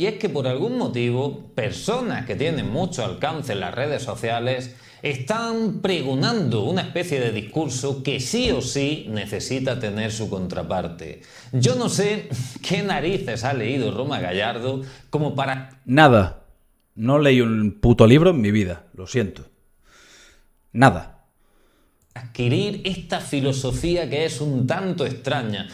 y es que por algún motivo personas que tienen mucho alcance en las redes sociales están pregonando una especie de discurso que sí o sí necesita tener su contraparte. Yo no sé qué narices ha leído Roma Gallardo como para... Nada. No leí un puto libro en mi vida, lo siento. Nada. Adquirir esta filosofía que es un tanto extraña.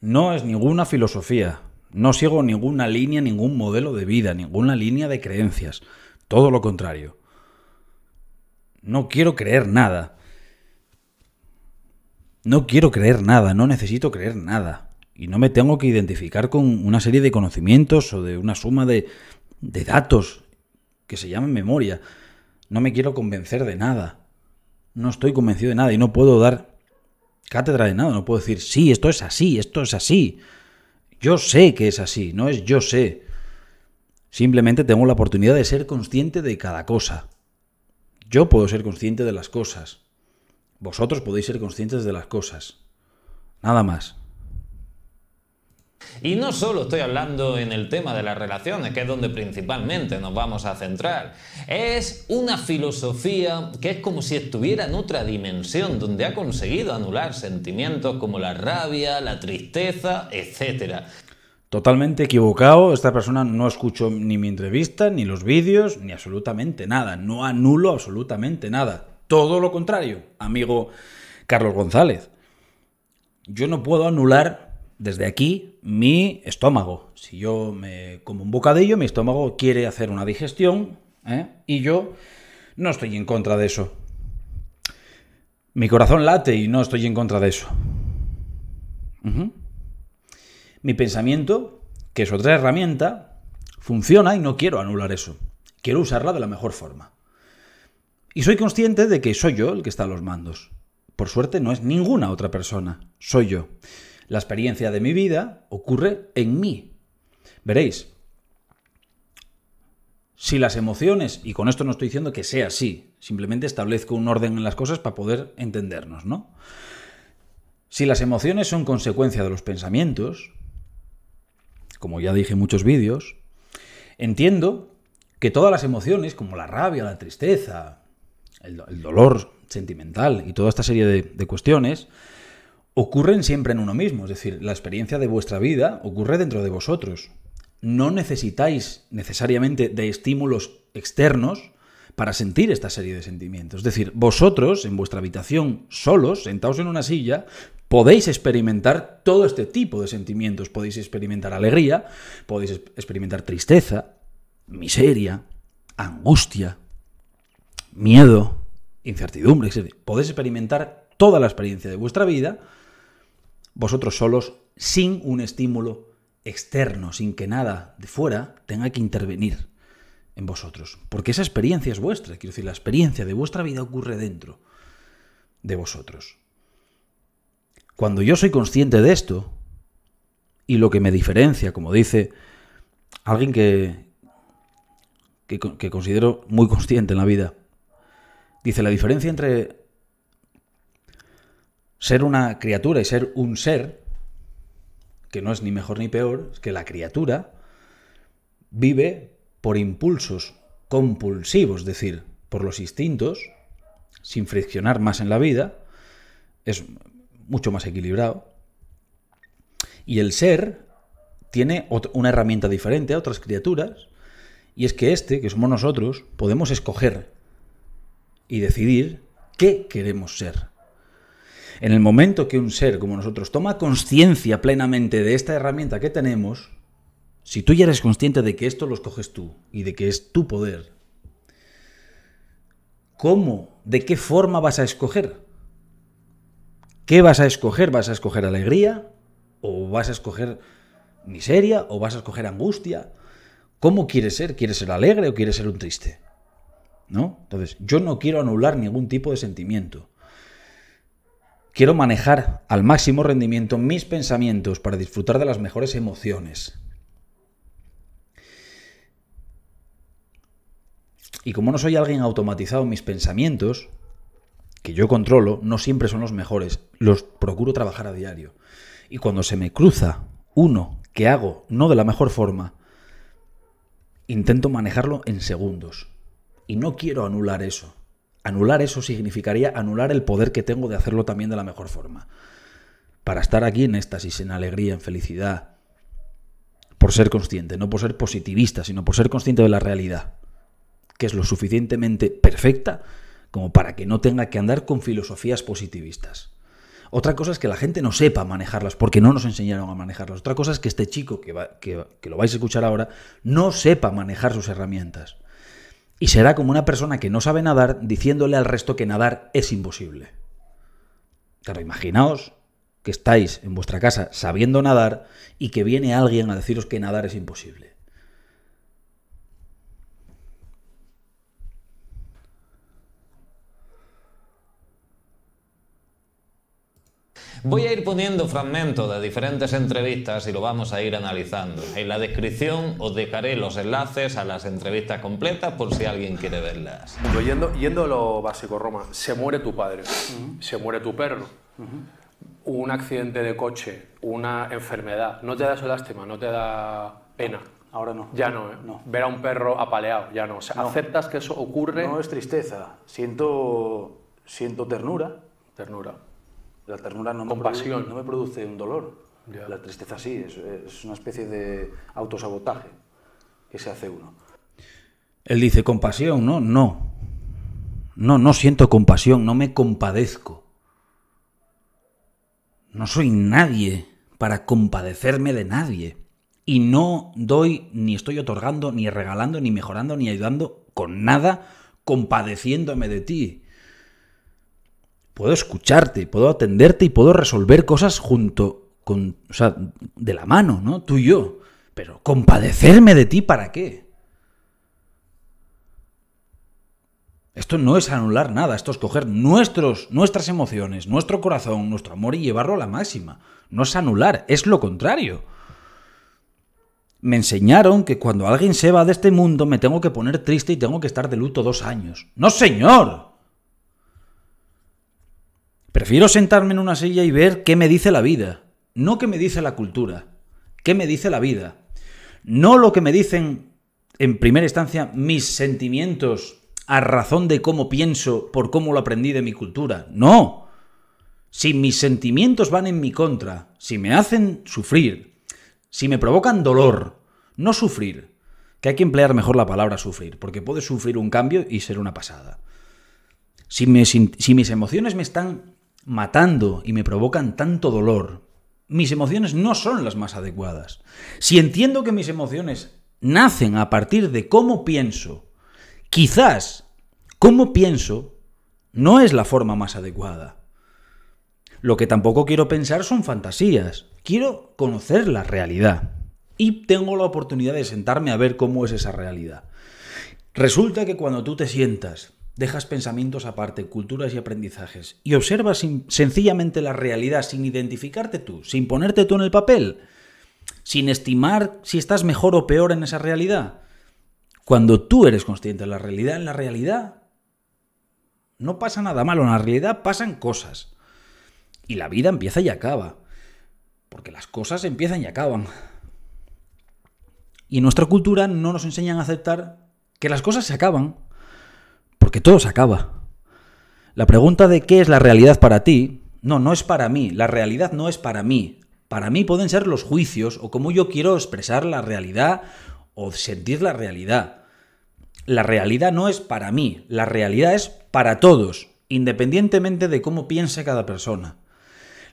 No es ninguna filosofía. No sigo ninguna línea, ningún modelo de vida, ninguna línea de creencias. Todo lo contrario. No quiero creer nada. No quiero creer nada, no necesito creer nada. Y no me tengo que identificar con una serie de conocimientos o de una suma de, datos que se llaman memoria. No me quiero convencer de nada. No estoy convencido de nada y no puedo dar cátedra de nada. No puedo decir, sí, esto es así, esto es así. Yo sé que es así, no es yo sé. Simplemente tengo la oportunidad de ser consciente de cada cosa. Yo puedo ser consciente de las cosas. Vosotros podéis ser conscientes de las cosas. Nada más. Y no solo estoy hablando en el tema de las relaciones, que es donde principalmente nos vamos a centrar. Es una filosofía que es como si estuviera en otra dimensión, donde ha conseguido anular sentimientos como la rabia, la tristeza, etc. Totalmente equivocado, esta persona no escuchó ni mi entrevista, ni los vídeos, ni absolutamente nada. No anulo absolutamente nada. Todo lo contrario, amigo Carlos González. Yo no puedo anular desde aquí mi estómago. Si yo me como un bocadillo, mi estómago quiere hacer una digestión ¿eh? y yo no estoy en contra de eso. Mi corazón late y no estoy en contra de eso. Mi pensamiento, que es otra herramienta, funciona y no quiero anular eso. Quiero usarla de la mejor forma. Y soy consciente de que soy yo el que está a los mandos. Por suerte no es ninguna otra persona, soy yo. La experiencia de mi vida ocurre en mí. Veréis, si las emociones, y con esto no estoy diciendo que sea así, simplemente establezco un orden en las cosas para poder entendernos, ¿no? Si las emociones son consecuencia de los pensamientos, como ya dije en muchos vídeos, entiendo que todas las emociones, como la rabia, la tristeza, el, dolor sentimental y toda esta serie de, de cuestiones, ocurren siempre en uno mismo, es decir, la experiencia de vuestra vida ocurre dentro de vosotros. No necesitáis necesariamente de estímulos externos para sentir esta serie de sentimientos. Es decir, vosotros en vuestra habitación, solos, sentados en una silla, podéis experimentar todo este tipo de sentimientos. Podéis experimentar alegría, podéis experimentar tristeza, miseria, angustia, miedo, incertidumbre, Podéis experimentar toda la experiencia de vuestra vida vosotros solos sin un estímulo externo, sin que nada de fuera tenga que intervenir en vosotros. Porque esa experiencia es vuestra, quiero decir, la experiencia de vuestra vida ocurre dentro de vosotros. Cuando yo soy consciente de esto, y lo que me diferencia, como dice alguien que, que, considero muy consciente en la vida, dice, la diferencia entre ser una criatura y ser un ser, que no es ni mejor ni peor, es que la criatura vive por impulsos compulsivos, es decir, por los instintos, sin friccionar más en la vida, es mucho más equilibrado. Y el ser tiene una herramienta diferente a otras criaturas, y es que este, que somos nosotros, podemos escoger y decidir qué queremos ser. En el momento que un ser como nosotros toma conciencia plenamente de esta herramienta que tenemos, si tú ya eres consciente de que esto lo escoges tú y de que es tu poder, ¿cómo, de qué forma vas a escoger? ¿Qué vas a escoger? ¿Vas a escoger alegría? ¿O vas a escoger miseria? ¿O vas a escoger angustia? ¿Cómo quieres ser? ¿Quieres ser alegre o quieres ser un triste? ¿No? Entonces, yo no quiero anular ningún tipo de sentimiento. Quiero manejar al máximo rendimiento mis pensamientos para disfrutar de las mejores emociones. Y como no soy alguien automatizado mis pensamientos, que yo controlo, no siempre son los mejores. Los procuro trabajar a diario. Y cuando se me cruza uno que hago no de la mejor forma, intento manejarlo en segundos. Y no quiero anular eso. Anular eso significaría anular el poder que tengo de hacerlo también de la mejor forma. Para estar aquí en éxtasis, en alegría, en felicidad, por ser consciente, no por ser positivista, sino por ser consciente de la realidad, que es lo suficientemente perfecta como para que no tenga que andar con filosofías positivistas. Otra cosa es que la gente no sepa manejarlas, porque no nos enseñaron a manejarlas. Otra cosa es que este chico que, que lo vais a escuchar ahora no sepa manejar sus herramientas. Y será como una persona que no sabe nadar diciéndole al resto que nadar es imposible. Claro, imaginaos que estáis en vuestra casa sabiendo nadar y que viene alguien a deciros que nadar es imposible. Voy a ir poniendo fragmentos de diferentes entrevistas y lo vamos a ir analizando. En la descripción os dejaré los enlaces a las entrevistas completas por si alguien quiere verlas. Yendo, yendo a lo básico, Roma, se muere tu padre, se muere tu perro, un accidente de coche, una enfermedad, no te da lástima, no te da pena. Ahora no. Ya no, ¿eh? no. Ver a un perro apaleado, ya no. aceptas que eso ocurre. No es tristeza, siento, siento ternura. Ternura. La ternura no, Me, produce, no me produce un dolor. La tristeza sí, es, es una especie de autosabotaje que se hace uno. Él dice, compasión, ¿no? No. No, no siento compasión, no me compadezco. No soy nadie para compadecerme de nadie. Y no doy, ni estoy otorgando, ni regalando, ni mejorando, ni ayudando con nada, compadeciéndome de ti puedo escucharte, puedo atenderte y puedo resolver cosas junto con, o sea, de la mano, ¿no? Tú y yo. Pero compadecerme de ti, ¿para qué? Esto no es anular nada, esto es coger nuestros, nuestras emociones, nuestro corazón, nuestro amor y llevarlo a la máxima. No es anular, es lo contrario. Me enseñaron que cuando alguien se va de este mundo me tengo que poner triste y tengo que estar de luto dos años. ¡No, señor! Prefiero sentarme en una silla y ver qué me dice la vida, no qué me dice la cultura, qué me dice la vida. No lo que me dicen, en primera instancia, mis sentimientos a razón de cómo pienso, por cómo lo aprendí de mi cultura. No. Si mis sentimientos van en mi contra, si me hacen sufrir, si me provocan dolor, no sufrir, que hay que emplear mejor la palabra sufrir, porque puede sufrir un cambio y ser una pasada. Si, si mis emociones me están matando y me provocan tanto dolor, mis emociones no son las más adecuadas. Si entiendo que mis emociones nacen a partir de cómo pienso, quizás cómo pienso no es la forma más adecuada. Lo que tampoco quiero pensar son fantasías, quiero conocer la realidad. Y tengo la oportunidad de sentarme a ver cómo es esa realidad. Resulta que cuando tú te sientas Dejas pensamientos aparte, culturas y aprendizajes, y observas sencillamente la realidad sin identificarte tú, sin ponerte tú en el papel, sin estimar si estás mejor o peor en esa realidad. Cuando tú eres consciente de la realidad, en la realidad no pasa nada malo, en la realidad pasan cosas. Y la vida empieza y acaba. Porque las cosas empiezan y acaban. Y nuestra cultura no nos enseña a aceptar que las cosas se acaban porque todo se acaba. La pregunta de qué es la realidad para ti, no, no es para mí, la realidad no es para mí. Para mí pueden ser los juicios o cómo yo quiero expresar la realidad o sentir la realidad. La realidad no es para mí, la realidad es para todos, independientemente de cómo piense cada persona.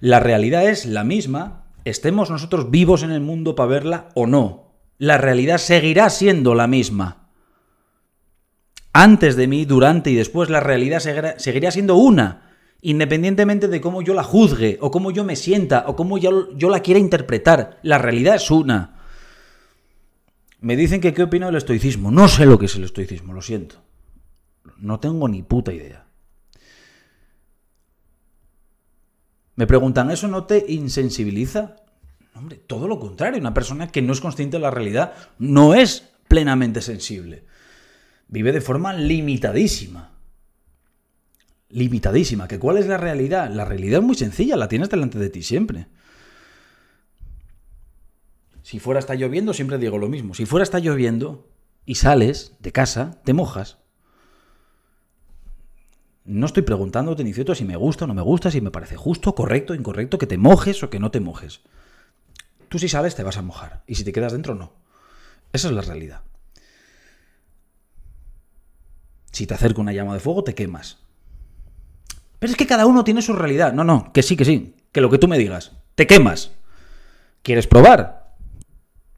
La realidad es la misma, estemos nosotros vivos en el mundo para verla o no. La realidad seguirá siendo la misma antes de mí, durante y después, la realidad seguiría siendo una, independientemente de cómo yo la juzgue, o cómo yo me sienta, o cómo yo, yo la quiera interpretar. La realidad es una. Me dicen que qué opino del estoicismo. No sé lo que es el estoicismo, lo siento. No tengo ni puta idea. Me preguntan, ¿eso no te insensibiliza? Hombre, todo lo contrario. Una persona que no es consciente de la realidad no es plenamente sensible vive de forma limitadísima. Limitadísima. ¿Que ¿Cuál es la realidad? La realidad es muy sencilla, la tienes delante de ti siempre. Si fuera está lloviendo, siempre digo lo mismo. Si fuera está lloviendo y sales de casa, te mojas. No estoy preguntándote ni cierto si me gusta o no me gusta, si me parece justo, correcto, incorrecto, que te mojes o que no te mojes. Tú si sales te vas a mojar y si te quedas dentro no. Esa es la realidad. Si te acerca una llama de fuego, te quemas. Pero es que cada uno tiene su realidad. No, no, que sí, que sí. Que lo que tú me digas, te quemas. ¿Quieres probar?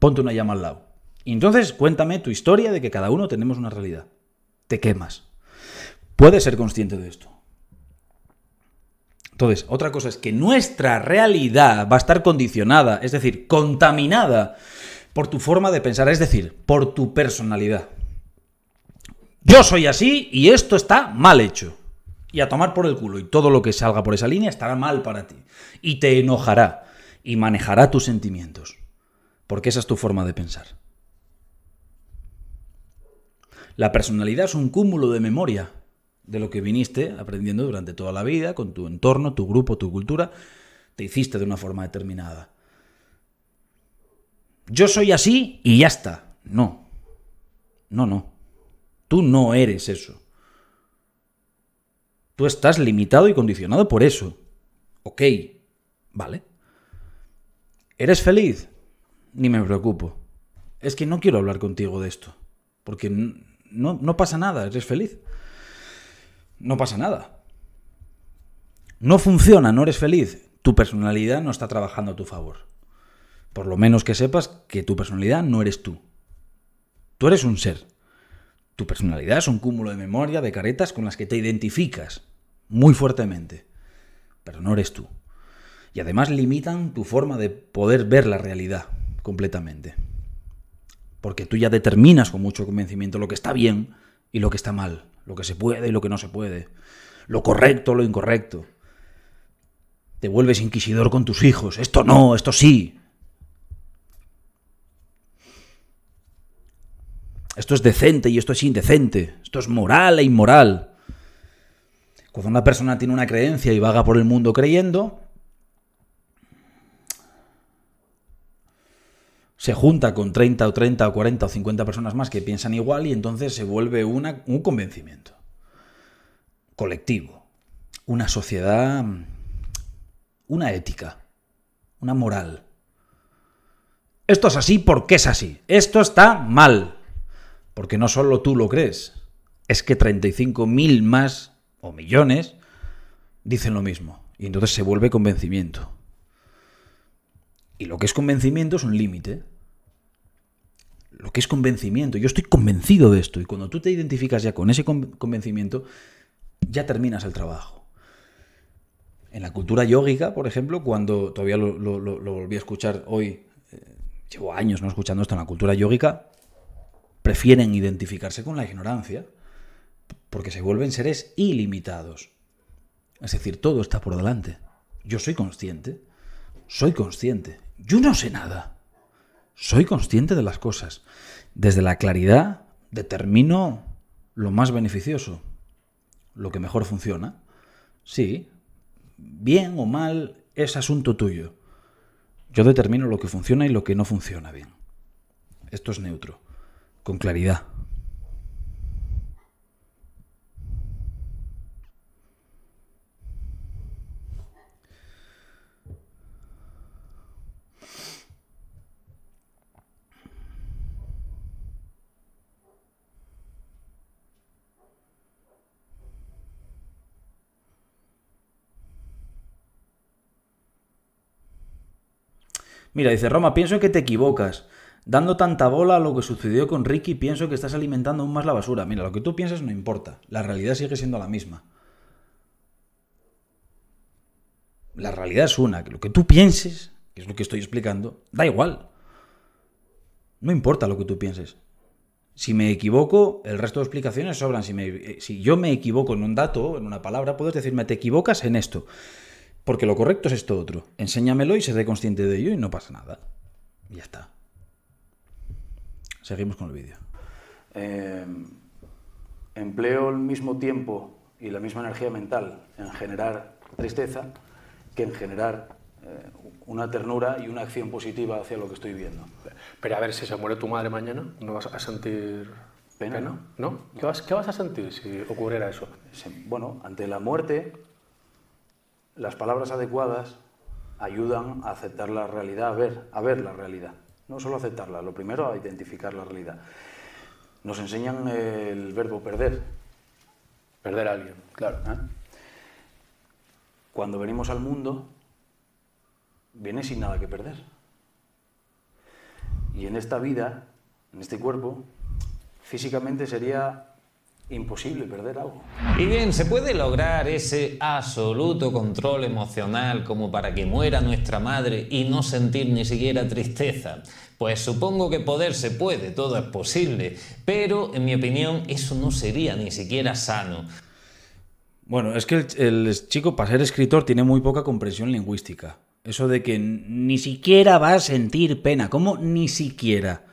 Ponte una llama al lado. Y entonces cuéntame tu historia de que cada uno tenemos una realidad. Te quemas. Puedes ser consciente de esto. Entonces, otra cosa es que nuestra realidad va a estar condicionada, es decir, contaminada por tu forma de pensar, es decir, por tu personalidad. Yo soy así y esto está mal hecho. Y a tomar por el culo. Y todo lo que salga por esa línea estará mal para ti. Y te enojará. Y manejará tus sentimientos. Porque esa es tu forma de pensar. La personalidad es un cúmulo de memoria de lo que viniste aprendiendo durante toda la vida, con tu entorno, tu grupo, tu cultura. Te hiciste de una forma determinada. Yo soy así y ya está. No. No, no. Tú no eres eso. Tú estás limitado y condicionado por eso. Ok, vale. ¿Eres feliz? Ni me preocupo. Es que no quiero hablar contigo de esto. Porque no, pasa nada, eres feliz. No pasa nada. No funciona, no eres feliz. Tu personalidad no está trabajando a tu favor. Por lo menos que sepas que tu personalidad no eres tú. Tú eres un ser tu personalidad es un cúmulo de memoria, de caretas con las que te identificas muy fuertemente, pero no eres tú. Y además limitan tu forma de poder ver la realidad completamente. Porque tú ya determinas con mucho convencimiento lo que está bien y lo que está mal, lo que se puede y lo que no se puede, lo correcto, lo incorrecto. Te vuelves inquisidor con tus hijos. Esto no, esto sí, esto es decente y esto es indecente, esto es moral e inmoral. Cuando una persona tiene una creencia y vaga por el mundo creyendo, se junta con 30 o 30 o 40 o 50 personas más que piensan igual y entonces se vuelve un convencimiento colectivo, una sociedad, una ética, una moral. Esto es así porque es así. Esto está mal. Porque no solo tú lo crees, es que 35.000 más o millones dicen lo mismo. Y entonces se vuelve convencimiento. Y lo que es convencimiento es un límite. Lo que es convencimiento. Yo estoy convencido de esto. Y cuando tú te identificas ya con ese convencimiento, ya terminas el trabajo. En la cultura yógica, por ejemplo, cuando todavía lo, volví a escuchar hoy, eh, llevo años no escuchando esto en la cultura yógica, prefieren identificarse con la ignorancia porque se vuelven seres ilimitados. Es decir, todo está por delante. Yo soy consciente. Soy consciente. Yo no sé nada. Soy consciente de las cosas. Desde la claridad determino lo más beneficioso, lo que mejor funciona. Sí, bien o mal es asunto tuyo. Yo determino lo que funciona y lo que no funciona bien. Esto es neutro con claridad. Mira, dice Roma, pienso que te equivocas. Dando tanta bola a lo que sucedió con Ricky, pienso que estás alimentando aún más la basura. Mira, lo que tú piensas no importa. La realidad sigue siendo la misma. La realidad es una, que lo que tú pienses, que es lo que estoy explicando, da igual. No importa lo que tú pienses. Si me equivoco, el resto de explicaciones sobran. Si, eh, yo me equivoco en un dato, en una palabra, puedes decirme, te equivocas en esto. Porque lo correcto es esto otro. Enséñamelo y seré consciente de ello y no pasa nada. ya está. Seguimos con el vídeo. Em, empleo el mismo tiempo y la misma energía mental en generar tristeza que en generar eh, una ternura y una acción positiva hacia lo que estoy viendo. Pero a ver, si se muere tu madre mañana, ¿no vas a sentir pena? ¿No? ¿No? ¿Qué, vas, ¿Qué, vas, a sentir si ocurriera eso? Bueno, ante la muerte, las palabras adecuadas ayudan a aceptar la realidad, a ver, a ver la realidad. No solo aceptarla, lo primero a identificar la realidad. Nos enseñan el verbo perder, perder a alguien, claro. ¿eh? Cuando venimos al mundo, viene sin nada que perder. Y en esta vida, en este cuerpo, físicamente sería imposible perder algo. Y bien, ¿se puede lograr ese absoluto control emocional como para que muera nuestra madre y no sentir ni siquiera tristeza? Pues supongo que poder se puede, todo es posible, pero en mi opinión eso no sería ni siquiera sano. Bueno, es que el, chico para ser escritor tiene muy poca comprensión lingüística. Eso de que ni siquiera va a sentir pena, ¿cómo ni siquiera?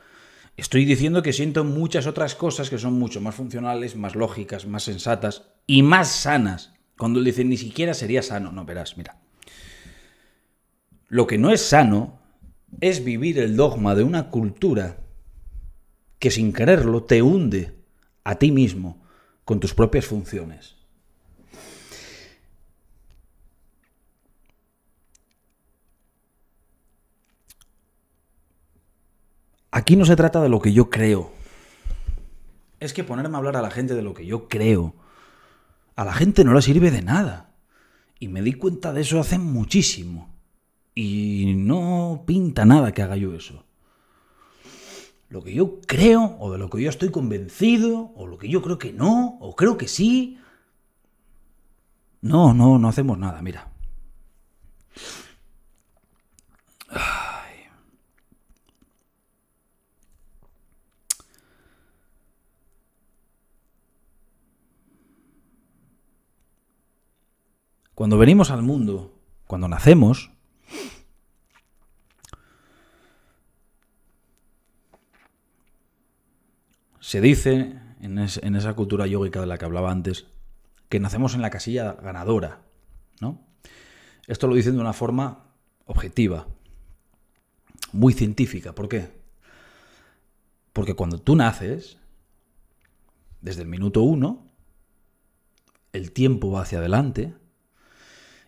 Estoy diciendo que siento muchas otras cosas que son mucho más funcionales, más lógicas, más sensatas y más sanas. Cuando él dice ni siquiera sería sano, no verás, mira. Lo que no es sano es vivir el dogma de una cultura que sin quererlo te hunde a ti mismo con tus propias funciones. Aquí no se trata de lo que yo creo. Es que ponerme a hablar a la gente de lo que yo creo, a la gente no le sirve de nada. Y me di cuenta de eso hace muchísimo. Y no pinta nada que haga yo eso. Lo que yo creo, o de lo que yo estoy convencido, o lo que yo creo que no, o creo que sí. No, no, no hacemos nada, mira. Cuando venimos al mundo, cuando nacemos, se dice en, esa cultura yógica de la que hablaba antes, que nacemos en la casilla ganadora, Esto lo dicen de una forma objetiva, muy científica. ¿Por qué? Porque cuando tú naces, desde el minuto uno, el tiempo va hacia adelante,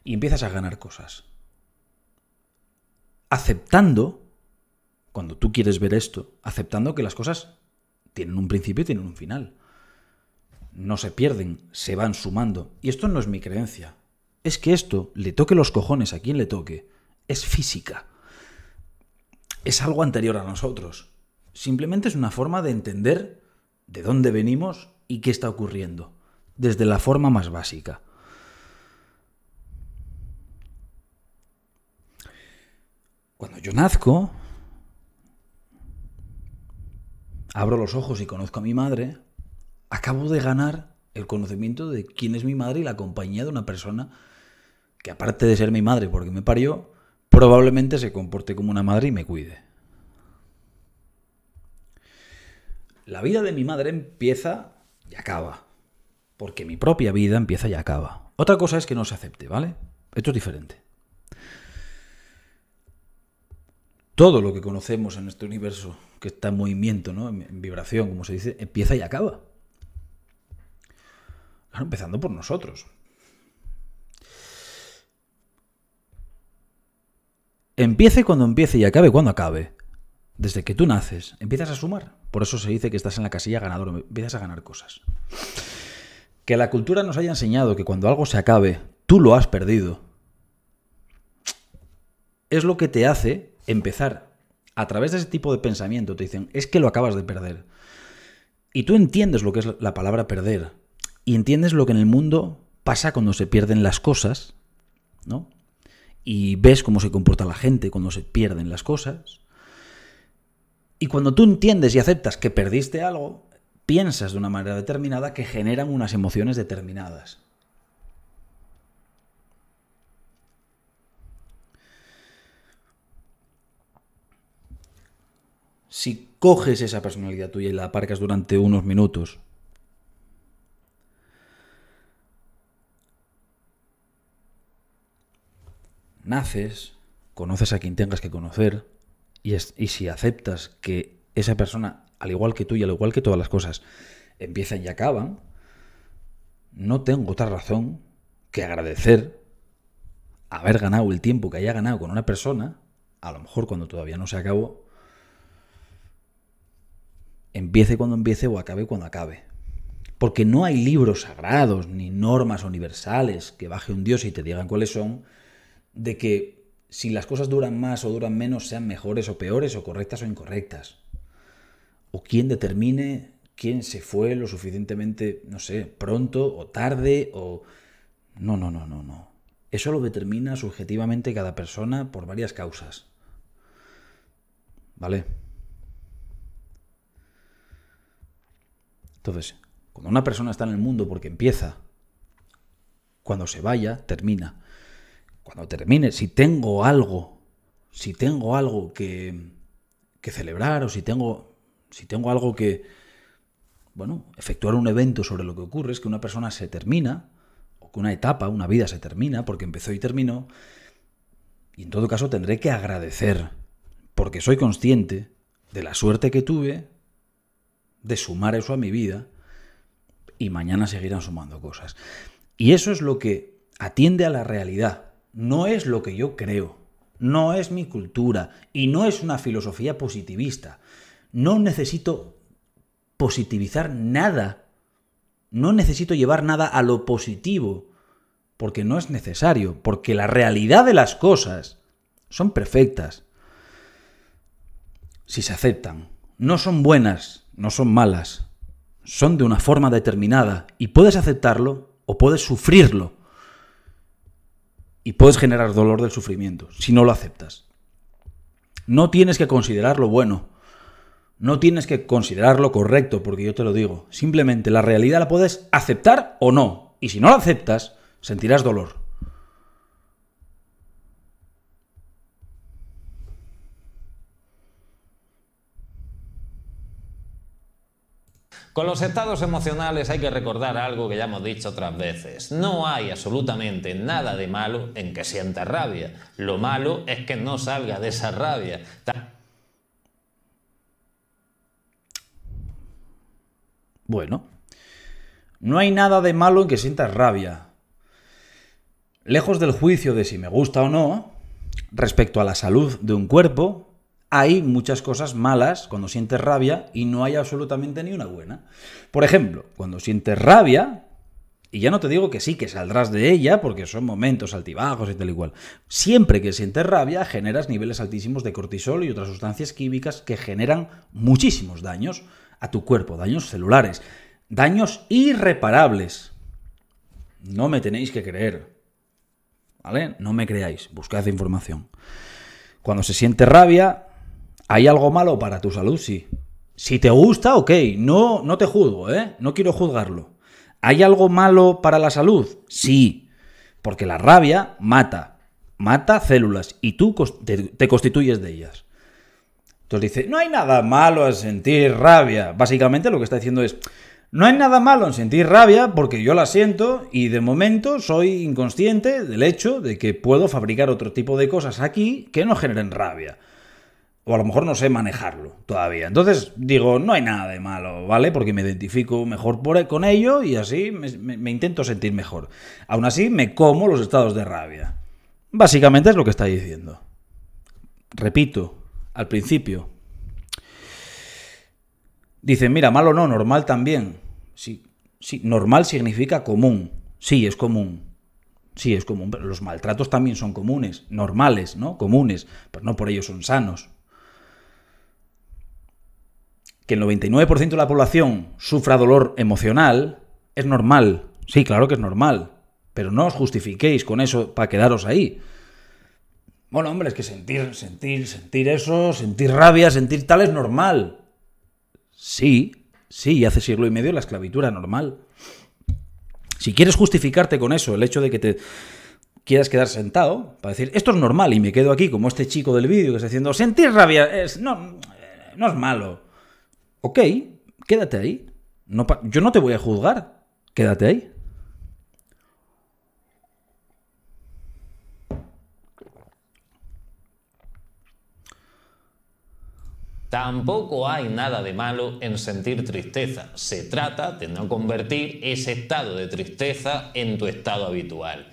y empiezas a ganar cosas. Aceptando, cuando tú quieres ver esto, aceptando que las cosas tienen un principio y tienen un final. No se pierden, se van sumando. Y esto no es mi creencia. Es que esto, le toque los cojones a quien le toque, es física. Es algo anterior a nosotros. Simplemente es una forma de entender de dónde venimos y qué está ocurriendo, desde la forma más básica. Cuando yo nazco, abro los ojos y conozco a mi madre, acabo de ganar el conocimiento de quién es mi madre y la compañía de una persona que aparte de ser mi madre porque me parió, probablemente se comporte como una madre y me cuide. La vida de mi madre empieza y acaba. Porque mi propia vida empieza y acaba. Otra cosa es que no se acepte, ¿vale? Esto es diferente. todo lo que conocemos en este universo que está en movimiento, ¿no? en, vibración, como se dice, empieza y acaba. empezando por nosotros. Empiece cuando empiece y acabe cuando acabe. Desde que tú naces, empiezas a sumar. Por eso se dice que estás en la casilla ganador, empiezas a ganar cosas. Que la cultura nos haya enseñado que cuando algo se acabe, tú lo has perdido. Es lo que te hace empezar a través de ese tipo de pensamiento, te dicen, es que lo acabas de perder. Y tú entiendes lo que es la palabra perder. Y entiendes lo que en el mundo pasa cuando se pierden las cosas, ¿no? Y ves cómo se comporta la gente cuando se pierden las cosas. Y cuando tú entiendes y aceptas que perdiste algo, piensas de una manera determinada que generan unas emociones determinadas. si coges esa personalidad tuya y la aparcas durante unos minutos, naces, conoces a quien tengas que conocer, y, y, si aceptas que esa persona, al igual que tú y al igual que todas las cosas, empiezan y acaban, no tengo otra razón que agradecer haber ganado el tiempo que haya ganado con una persona, a lo mejor cuando todavía no se acabó, empiece cuando empiece o acabe cuando acabe. Porque no hay libros sagrados ni normas universales que baje un dios y te digan cuáles son, de que si las cosas duran más o duran menos sean mejores o peores o correctas o incorrectas. O quién determine quién se fue lo suficientemente, no sé, pronto o tarde o... No, no, no, no, no. Eso lo determina subjetivamente cada persona por varias causas. ¿Vale? Entonces, cuando una persona está en el mundo porque empieza, cuando se vaya, termina. Cuando termine, si tengo algo, si tengo algo que, celebrar o si tengo, si tengo algo que, bueno, efectuar un evento sobre lo que ocurre, es que una persona se termina, o que una etapa, una vida se termina, porque empezó y terminó, y en todo caso tendré que agradecer, porque soy consciente de la suerte que tuve de sumar eso a mi vida y mañana seguirán sumando cosas. Y eso es lo que atiende a la realidad, no es lo que yo creo, no es mi cultura y no es una filosofía positivista. No necesito positivizar nada, no necesito llevar nada a lo positivo, porque no es necesario, porque la realidad de las cosas son perfectas si se aceptan. No son buenas no son malas, son de una forma determinada y puedes aceptarlo o puedes sufrirlo. Y puedes generar dolor del sufrimiento si no lo aceptas. No tienes que considerarlo bueno. No tienes que considerarlo correcto, porque yo te lo digo. Simplemente la realidad la puedes aceptar o no. Y si no la aceptas, sentirás dolor. Con los estados emocionales hay que recordar algo que ya hemos dicho otras veces. No hay absolutamente nada de malo en que sienta rabia. Lo malo es que no salga de esa rabia. Bueno, no hay nada de malo en que sientas rabia. Lejos del juicio de si me gusta o no, respecto a la salud de un cuerpo, hay muchas cosas malas cuando sientes rabia y no hay absolutamente ni una buena. Por ejemplo, cuando sientes rabia, y ya no te digo que sí, que saldrás de ella, porque son momentos altibajos y tal y cual. Siempre que sientes rabia, generas niveles altísimos de cortisol y otras sustancias químicas que generan muchísimos daños a tu cuerpo, daños celulares, daños irreparables. No me tenéis que creer. ¿Vale? No me creáis, buscad información. Cuando se siente rabia, ¿Hay algo malo para tu salud? Sí. Si te gusta, ok, no, no te juzgo, ¿eh? No quiero juzgarlo. ¿Hay algo malo para la salud? Sí. Porque la rabia mata. Mata células y tú te, te constituyes de ellas. Entonces dice, no hay nada malo en sentir rabia. Básicamente lo que está diciendo es, no hay nada malo en sentir rabia porque yo la siento y de momento soy inconsciente del hecho de que puedo fabricar otro tipo de cosas aquí que no generen rabia o a lo mejor no sé manejarlo todavía. Entonces digo, no hay nada de malo, ¿vale? Porque me identifico mejor e-, con ello y así me, intento sentir mejor. Aún así, me como los estados de rabia. Básicamente es lo que está diciendo. Repito, al principio. Dicen, mira, malo no, normal también. Sí, sí, normal significa común. Sí, es común. Sí, es común, los maltratos también son comunes, normales, ¿no? Comunes, pero no por ello son sanos que el 99% de la población sufra dolor emocional es normal. Sí, claro que es normal. Pero no os justifiquéis con eso para quedaros ahí. Bueno, hombre, es que sentir, sentir, sentir eso, sentir rabia, sentir tal es normal. Sí, sí, hace siglo y medio la esclavitud era normal. Si quieres justificarte con eso, el hecho de que te quieras quedar sentado, para decir, esto es normal y me quedo aquí como este chico del vídeo que está diciendo, sentir rabia no, eh, no es malo ok, quédate ahí. yo no te voy a juzgar, quédate ahí. Tampoco hay nada de malo en sentir tristeza. Se trata de no convertir ese estado de tristeza en tu estado habitual.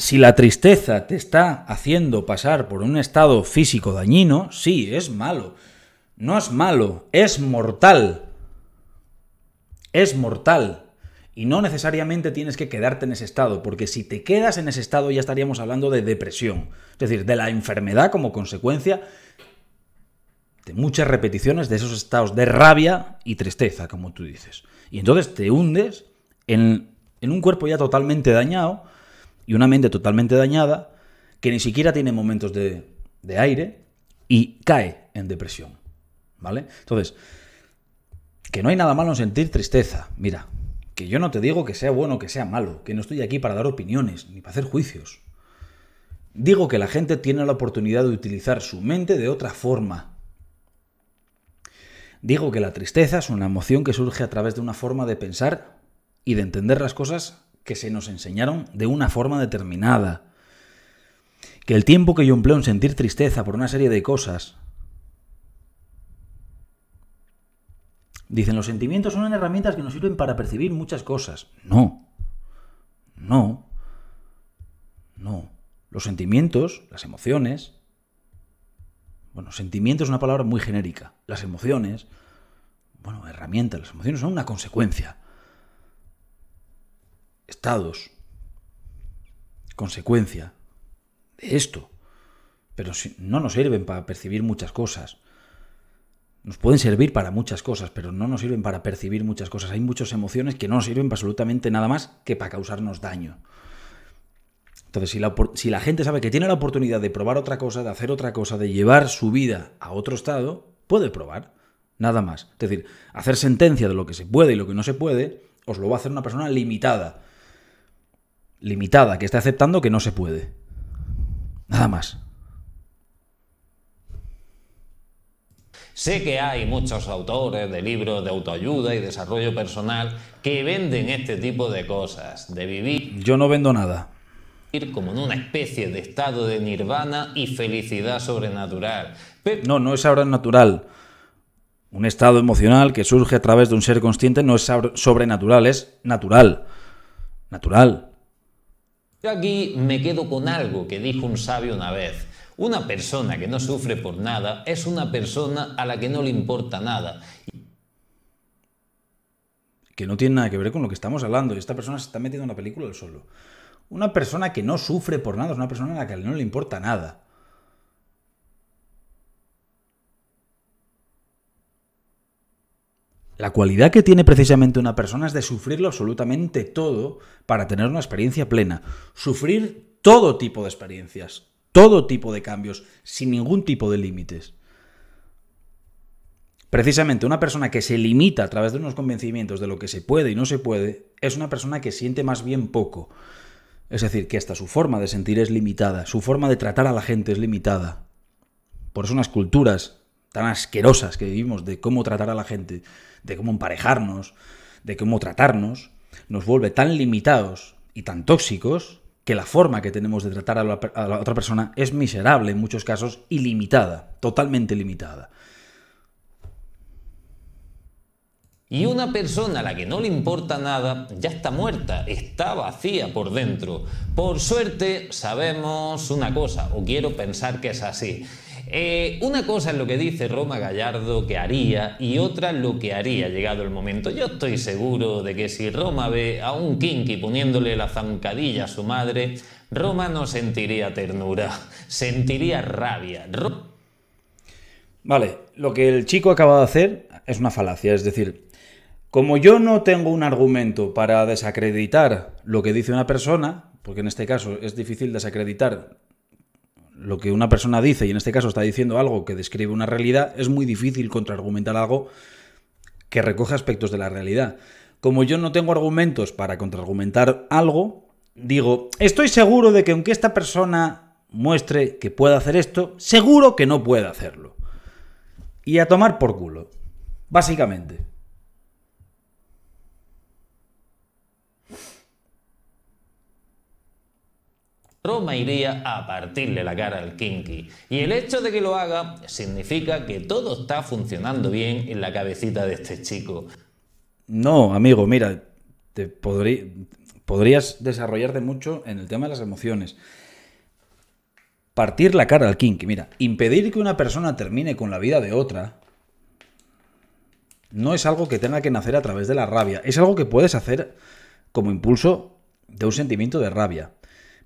Si la tristeza te está haciendo pasar por un estado físico dañino, sí, es malo. No es malo, es mortal. Es mortal. Y no necesariamente tienes que quedarte en ese estado, porque si te quedas en ese estado ya estaríamos hablando de depresión, es decir, de la enfermedad como consecuencia de muchas repeticiones de esos estados de rabia y tristeza, como tú dices. Y entonces te hundes en, un cuerpo ya totalmente dañado, y una mente totalmente dañada que ni siquiera tiene momentos de, aire y cae en depresión. ¿Vale? Entonces, que no hay nada malo en sentir tristeza. Mira, que yo no te digo que sea bueno o que sea malo, que no estoy aquí para dar opiniones ni para hacer juicios. Digo que la gente tiene la oportunidad de utilizar su mente de otra forma. Digo que la tristeza es una emoción que surge a través de una forma de pensar y de entender las cosas que se nos enseñaron de una forma determinada. Que el tiempo que yo empleo en sentir tristeza por una serie de cosas... Dicen, los sentimientos son herramientas que nos sirven para percibir muchas cosas. No. No. No. Los sentimientos, las emociones... Bueno, sentimiento es una palabra muy genérica. Las emociones... Bueno, herramientas, las emociones son una consecuencia estados, consecuencia de esto. Pero no nos sirven para percibir muchas cosas. Nos pueden servir para muchas cosas, pero no nos sirven para percibir muchas cosas. Hay muchas emociones que no sirven para absolutamente nada más que para causarnos daño. Entonces, si la, si la, gente sabe que tiene la oportunidad de probar otra cosa, de hacer otra cosa, de llevar su vida a otro estado, puede probar, nada más. Es decir, hacer sentencia de lo que se puede y lo que no se puede, os lo va a hacer una persona limitada limitada, que está aceptando que no se puede. Nada más. Sé que hay muchos autores de libros de autoayuda y desarrollo personal que venden este tipo de cosas, de vivir. Yo no vendo nada. ir Como en una especie de estado de nirvana y felicidad sobrenatural. No, no es sobrenatural. Un estado emocional que surge a través de un ser consciente no es sobrenatural, es natural. Natural. Yo aquí me quedo con algo que dijo un sabio una vez. Una persona que no sufre por nada es una persona a la que no le importa nada. Que no tiene nada que ver con lo que estamos hablando. Y Esta persona se está metiendo en la película del solo. Una persona que no sufre por nada es una persona a la que no le importa nada. La cualidad que tiene precisamente una persona es de sufrirlo absolutamente todo para tener una experiencia plena. Sufrir todo tipo de experiencias, todo tipo de cambios, sin ningún tipo de límites. Precisamente una persona que se limita a través de unos convencimientos de lo que se puede y no se puede, es una persona que siente más bien poco. Es decir, que hasta su forma de sentir es limitada, su forma de tratar a la gente es limitada. Por eso unas culturas tan asquerosas que vivimos de cómo tratar a la gente, de cómo emparejarnos, de cómo tratarnos, nos vuelve tan limitados y tan tóxicos que la forma que tenemos de tratar a la, otra persona es miserable en muchos casos y limitada, totalmente limitada. Y una persona a la que no le importa nada ya está muerta, está vacía por dentro. Por suerte sabemos una cosa, o quiero pensar que es así. Eh, una cosa es lo que dice Roma Gallardo que haría y otra lo que haría llegado el momento. Yo estoy seguro de que si Roma ve a un kinky poniéndole la zancadilla a su madre, Roma no sentiría ternura, sentiría rabia. vale, lo que el chico acaba de hacer es una falacia, es decir, como yo no tengo un argumento para desacreditar lo que dice una persona, porque en este caso es difícil desacreditar lo que una persona dice, y en este caso está diciendo algo que describe una realidad, es muy difícil contraargumentar algo que recoge aspectos de la realidad. Como yo no tengo argumentos para contraargumentar algo, digo, estoy seguro de que aunque esta persona muestre que pueda hacer esto, seguro que no pueda hacerlo. Y a tomar por culo, básicamente. Roma iría a partirle la cara al Kinky. Y el hecho de que lo haga significa que todo está funcionando bien en la cabecita de este chico. No, amigo, mira, te podrías desarrollarte mucho en el tema de las emociones. Partir la cara al Kinky, mira, impedir que una persona termine con la vida de otra no es algo que tenga que nacer a través de la rabia, es algo que puedes hacer como impulso de un sentimiento de rabia.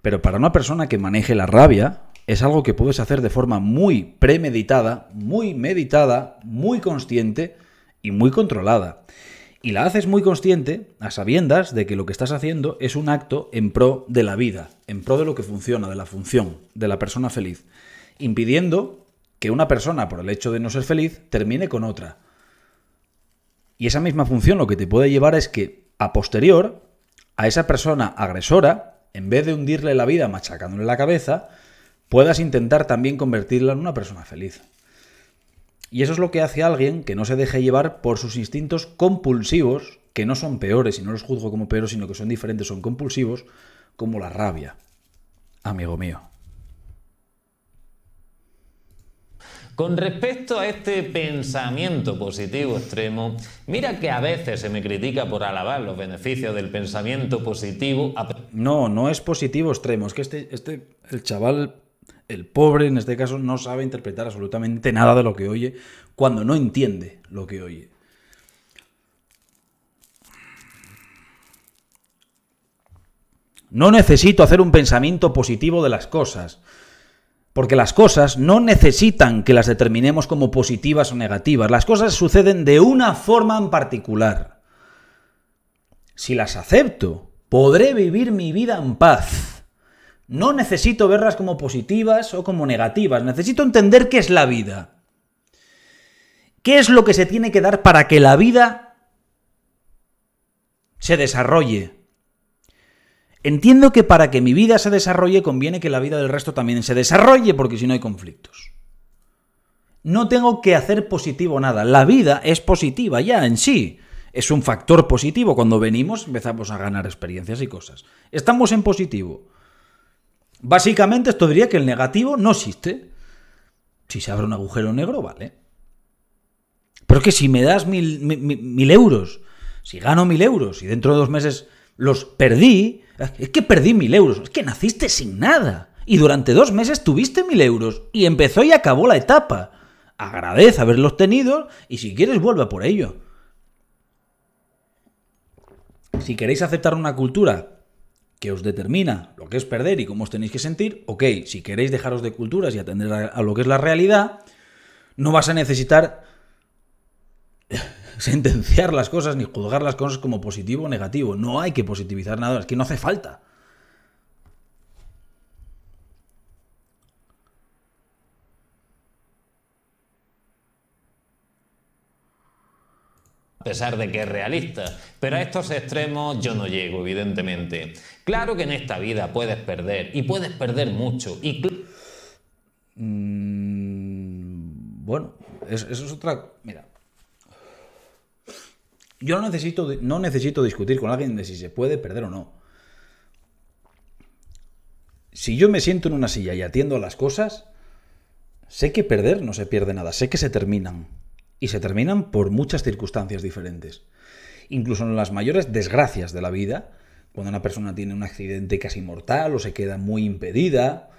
Pero para una persona que maneje la rabia, es algo que puedes hacer de forma muy premeditada, muy meditada, muy consciente y muy controlada. Y la haces muy consciente a sabiendas de que lo que estás haciendo es un acto en pro de la vida, en pro de lo que funciona, de la función, de la persona feliz, impidiendo que una persona, por el hecho de no ser feliz, termine con otra. Y esa misma función lo que te puede llevar es que, a posterior, a esa persona agresora, en vez de hundirle la vida machacándole la cabeza, puedas intentar también convertirla en una persona feliz. Y eso es lo que hace alguien que no se deje llevar por sus instintos compulsivos, que no son peores, y no los juzgo como peores, sino que son diferentes, son compulsivos, como la rabia. Amigo mío. Con respecto a este pensamiento positivo extremo, mira que a veces se me critica por alabar los beneficios del pensamiento positivo. No, no es positivo extremo, es que este, este, el chaval, el pobre en este caso, no sabe interpretar absolutamente nada de lo que oye cuando no entiende lo que oye. No necesito hacer un pensamiento positivo de las cosas. Porque las cosas no necesitan que las determinemos como positivas o negativas. Las cosas suceden de una forma en particular. Si las acepto, podré vivir mi vida en paz. No necesito verlas como positivas o como negativas. Necesito entender qué es la vida. ¿Qué es lo que se tiene que dar para que la vida se desarrolle? Entiendo que para que mi vida se desarrolle conviene que la vida del resto también se desarrolle, porque si no hay conflictos. No tengo que hacer positivo nada. La vida es positiva ya en sí. Es un factor positivo. Cuando venimos empezamos a ganar experiencias y cosas. Estamos en positivo. Básicamente esto diría que el negativo no existe. Si se abre un agujero negro, vale. Pero es que si me das mil, mil, mil euros, si gano mil euros y dentro de dos meses los perdí, es que perdí mil euros, es que naciste sin nada. Y durante dos meses tuviste mil euros. Y empezó y acabó la etapa. agradez haberlos tenido y si quieres vuelve por ello. Si queréis aceptar una cultura que os determina lo que es perder y cómo os tenéis que sentir, ok, si queréis dejaros de culturas y atender a, lo que es la realidad, no vas a necesitar sentenciar las cosas ni juzgar las cosas como positivo o negativo. No hay que positivizar nada, es que no hace falta. a pesar de que es realista. Pero a estos extremos yo no llego, evidentemente. Claro que en esta vida puedes perder, y puedes perder mucho. Y... Mm, bueno, eso es otra... Mira, yo no necesito, no necesito discutir con alguien de si se puede perder o no. Si yo me siento en una silla y atiendo a las cosas, sé que perder no se pierde nada, sé que se terminan. Y se terminan por muchas circunstancias diferentes. Incluso en las mayores desgracias de la vida, cuando una persona tiene un accidente casi mortal o se queda muy impedida,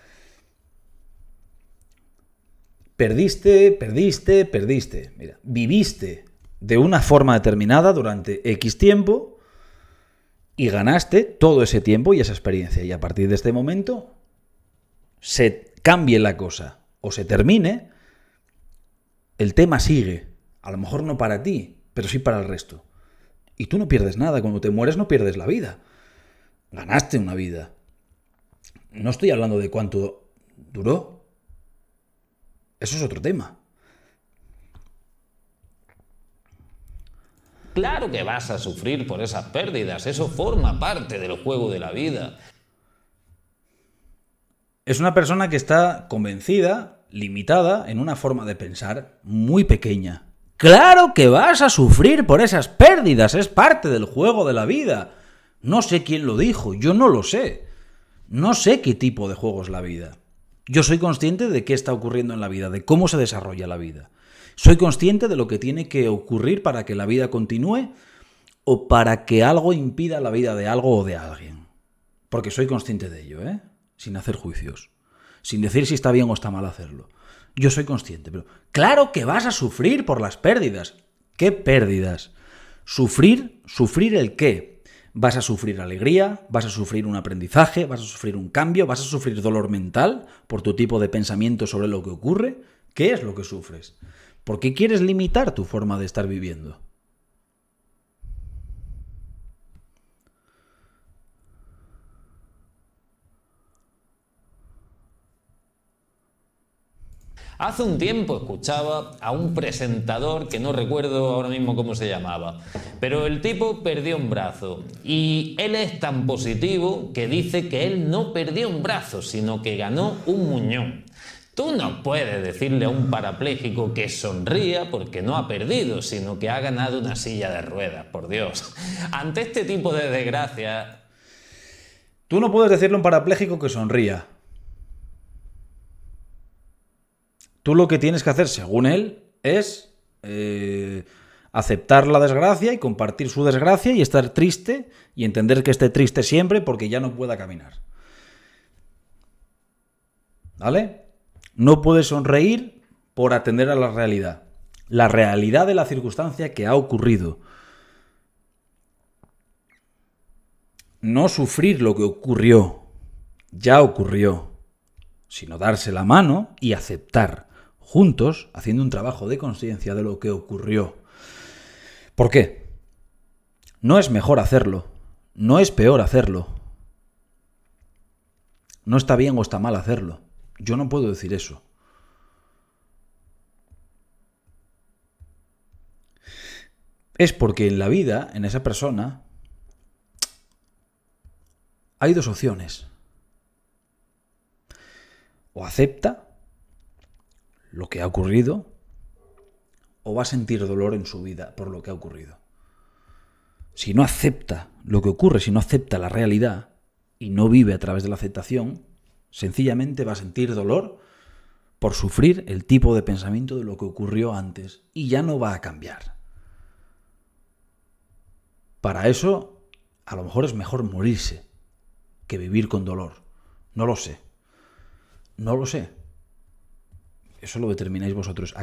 perdiste, perdiste, perdiste. Mira, viviste de una forma determinada durante X tiempo y ganaste todo ese tiempo y esa experiencia. Y a partir de este momento se cambie la cosa o se termine, el tema sigue. A lo mejor no para ti, pero sí para el resto. Y tú no pierdes nada. Cuando te mueres no pierdes la vida. Ganaste una vida. No estoy hablando de cuánto duró. Eso es otro tema. Claro que vas a sufrir por esas pérdidas, eso forma parte del juego de la vida. Es una persona que está convencida, limitada, en una forma de pensar muy pequeña. Claro que vas a sufrir por esas pérdidas, es parte del juego de la vida. No sé quién lo dijo, yo no lo sé. No sé qué tipo de juego es la vida. Yo soy consciente de qué está ocurriendo en la vida, de cómo se desarrolla la vida. ¿Soy consciente de lo que tiene que ocurrir para que la vida continúe o para que algo impida la vida de algo o de alguien? Porque soy consciente de ello, ¿eh? Sin hacer juicios, sin decir si está bien o está mal hacerlo. Yo soy consciente, pero claro que vas a sufrir por las pérdidas. ¿Qué pérdidas? Sufrir, sufrir el qué. Vas a sufrir alegría, vas a sufrir un aprendizaje, vas a sufrir un cambio, vas a sufrir dolor mental por tu tipo de pensamiento sobre lo que ocurre. ¿Qué es lo que sufres? ¿Por qué quieres limitar tu forma de estar viviendo? Hace un tiempo escuchaba a un presentador que no recuerdo ahora mismo cómo se llamaba, pero el tipo perdió un brazo y él es tan positivo que dice que él no perdió un brazo, sino que ganó un muñón. Tú no puedes decirle a un parapléjico que sonría porque no ha perdido, sino que ha ganado una silla de ruedas, por Dios. Ante este tipo de desgracia... Tú no puedes decirle a un parapléjico que sonría. Tú lo que tienes que hacer, según él, es eh, aceptar la desgracia y compartir su desgracia y estar triste y entender que esté triste siempre porque ya no pueda caminar. ¿Vale? No puede sonreír por atender a la realidad. La realidad de la circunstancia que ha ocurrido. No sufrir lo que ocurrió. Ya ocurrió. Sino darse la mano y aceptar. Juntos, haciendo un trabajo de conciencia de lo que ocurrió. ¿Por qué? No es mejor hacerlo. No es peor hacerlo. No está bien o está mal hacerlo. Yo no puedo decir eso. Es porque en la vida, en esa persona, hay dos opciones. O acepta lo que ha ocurrido, o va a sentir dolor en su vida por lo que ha ocurrido. Si no acepta lo que ocurre, si no acepta la realidad y no vive a través de la aceptación, Sencillamente va a sentir dolor por sufrir el tipo de pensamiento de lo que ocurrió antes y ya no va a cambiar. Para eso, a lo mejor es mejor morirse que vivir con dolor. No lo sé. No lo sé. Eso lo determináis vosotros.